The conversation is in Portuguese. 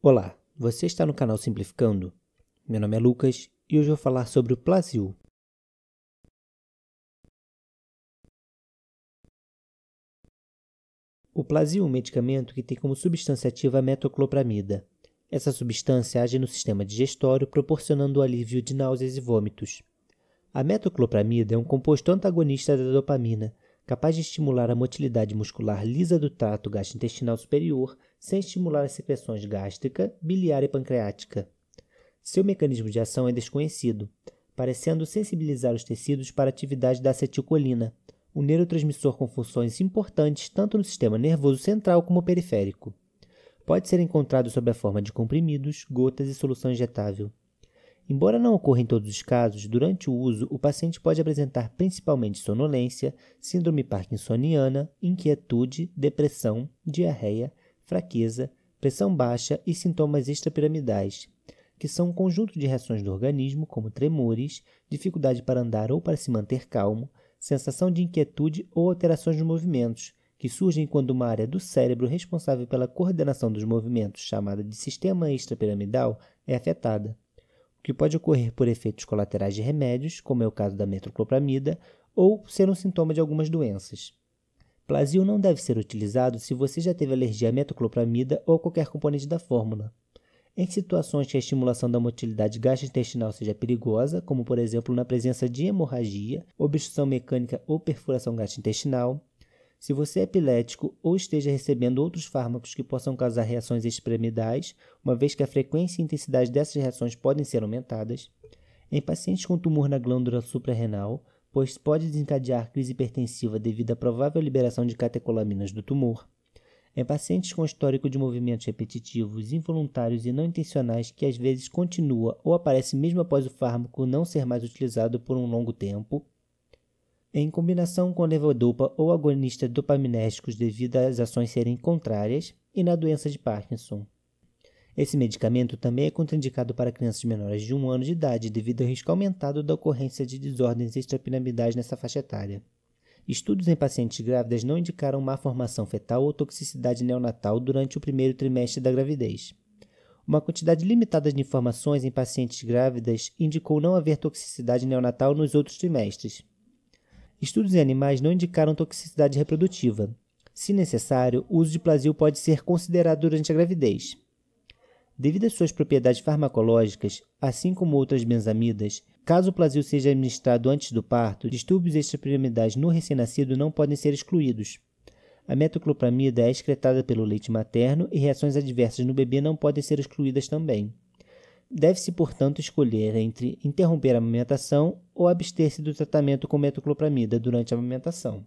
Olá, você está no canal Simplificando? Meu nome é Lucas e hoje vou falar sobre o Plazil. O Plazil é um medicamento que tem como substância ativa a metoclopramida. Essa substância age no sistema digestório, proporcionando o alívio de náuseas e vômitos. A metoclopramida é um composto antagonista da dopamina, capaz de estimular a motilidade muscular lisa do trato gastrointestinal superior sem estimular as secreções gástrica, biliar e pancreática. Seu mecanismo de ação é desconhecido, parecendo sensibilizar os tecidos para a atividade da acetilcolina, um neurotransmissor com funções importantes tanto no sistema nervoso central como periférico. Pode ser encontrado sob a forma de comprimidos, gotas e solução injetável. Embora não ocorra em todos os casos, durante o uso, o paciente pode apresentar principalmente sonolência, síndrome parkinsoniana, inquietude, depressão, diarreia, fraqueza, pressão baixa e sintomas extrapiramidais, que são um conjunto de reações do organismo, como tremores, dificuldade para andar ou para se manter calmo, sensação de inquietude ou alterações nos movimentos, que surgem quando uma área do cérebro responsável pela coordenação dos movimentos, chamada de sistema extrapiramidal, é afetada que pode ocorrer por efeitos colaterais de remédios, como é o caso da metoclopramida, ou ser um sintoma de algumas doenças. Plasil não deve ser utilizado se você já teve alergia à metoclopramida ou qualquer componente da fórmula. Em situações que a estimulação da motilidade gastrointestinal seja perigosa, como por exemplo na presença de hemorragia, obstrução mecânica ou perfuração gastrointestinal, se você é epilético ou esteja recebendo outros fármacos que possam causar reações extremidades, uma vez que a frequência e intensidade dessas reações podem ser aumentadas. Em pacientes com tumor na glândula suprarrenal, pois pode desencadear crise hipertensiva devido à provável liberação de catecolaminas do tumor. Em pacientes com histórico de movimentos repetitivos, involuntários e não intencionais que às vezes continua ou aparece mesmo após o fármaco não ser mais utilizado por um longo tempo em combinação com levodopa ou agonista dopaminérgicos devido às ações serem contrárias e na doença de Parkinson. Esse medicamento também é contraindicado para crianças menores de 1 um ano de idade devido ao risco aumentado da ocorrência de desordens extrapiramidais nessa faixa etária. Estudos em pacientes grávidas não indicaram má formação fetal ou toxicidade neonatal durante o primeiro trimestre da gravidez. Uma quantidade limitada de informações em pacientes grávidas indicou não haver toxicidade neonatal nos outros trimestres. Estudos em animais não indicaram toxicidade reprodutiva. Se necessário, o uso de Plasil pode ser considerado durante a gravidez. Devido às suas propriedades farmacológicas, assim como outras benzamidas, caso o Plasil seja administrado antes do parto, distúrbios extrapiramidais no recém-nascido não podem ser excluídos. A metoclopramida é excretada pelo leite materno e reações adversas no bebê não podem ser excluídas também. Deve-se, portanto, escolher entre interromper a amamentação ou abster-se do tratamento com metoclopramida durante a amamentação.